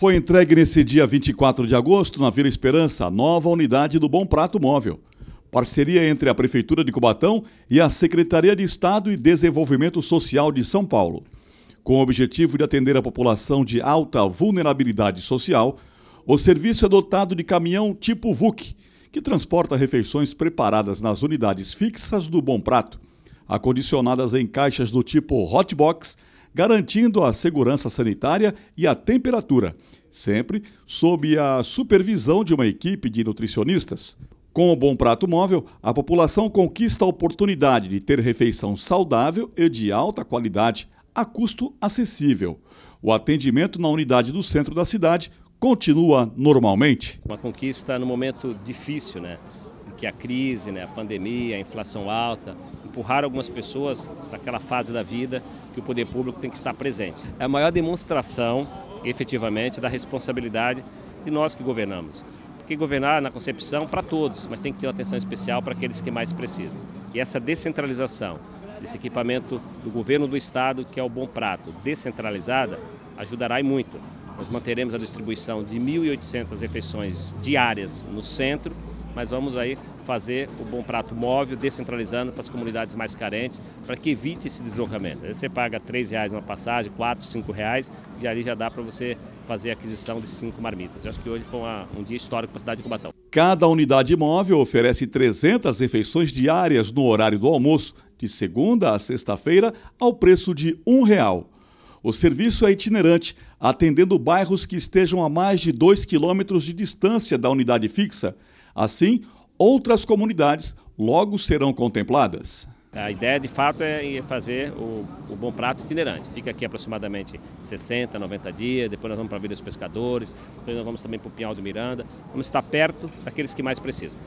Foi entregue nesse dia 24 de agosto, na Vila Esperança, a nova unidade do Bom Prato Móvel. Parceria entre a Prefeitura de Cubatão e a Secretaria de Estado e Desenvolvimento Social de São Paulo. Com o objetivo de atender a população de alta vulnerabilidade social, o serviço é dotado de caminhão tipo VUC, que transporta refeições preparadas nas unidades fixas do Bom Prato, acondicionadas em caixas do tipo Hotbox garantindo a segurança sanitária e a temperatura, sempre sob a supervisão de uma equipe de nutricionistas. Com o Bom Prato Móvel, a população conquista a oportunidade de ter refeição saudável e de alta qualidade, a custo acessível. O atendimento na unidade do centro da cidade continua normalmente. Uma conquista no momento difícil, né? que a crise, né, a pandemia, a inflação alta, empurraram algumas pessoas para aquela fase da vida que o poder público tem que estar presente. É a maior demonstração, efetivamente, da responsabilidade de nós que governamos. Porque governar na concepção é para todos, mas tem que ter uma atenção especial para aqueles que mais precisam. E essa descentralização, desse equipamento do governo do Estado, que é o Bom Prato, descentralizada, ajudará e muito. Nós manteremos a distribuição de 1.800 refeições diárias no centro mas vamos aí fazer o bom prato móvel, descentralizando para as comunidades mais carentes, para que evite esse deslocamento. você paga R$ reais uma passagem, R$ 4,00, reais, e ali já dá para você fazer a aquisição de cinco marmitas. Eu acho que hoje foi uma, um dia histórico para a cidade de Cubatão. Cada unidade móvel oferece 300 refeições diárias no horário do almoço, de segunda a sexta-feira, ao preço de um real. O serviço é itinerante, atendendo bairros que estejam a mais de 2 quilômetros de distância da unidade fixa – Assim, outras comunidades logo serão contempladas. A ideia de fato é fazer o, o, bom prato itinerante. Fica aqui aproximadamente 60, 90 dias, depois nós vamos para a Vila dos Pescadores, depois nós vamos também para o Pinhal do Miranda. Vamos estar perto daqueles que mais precisam.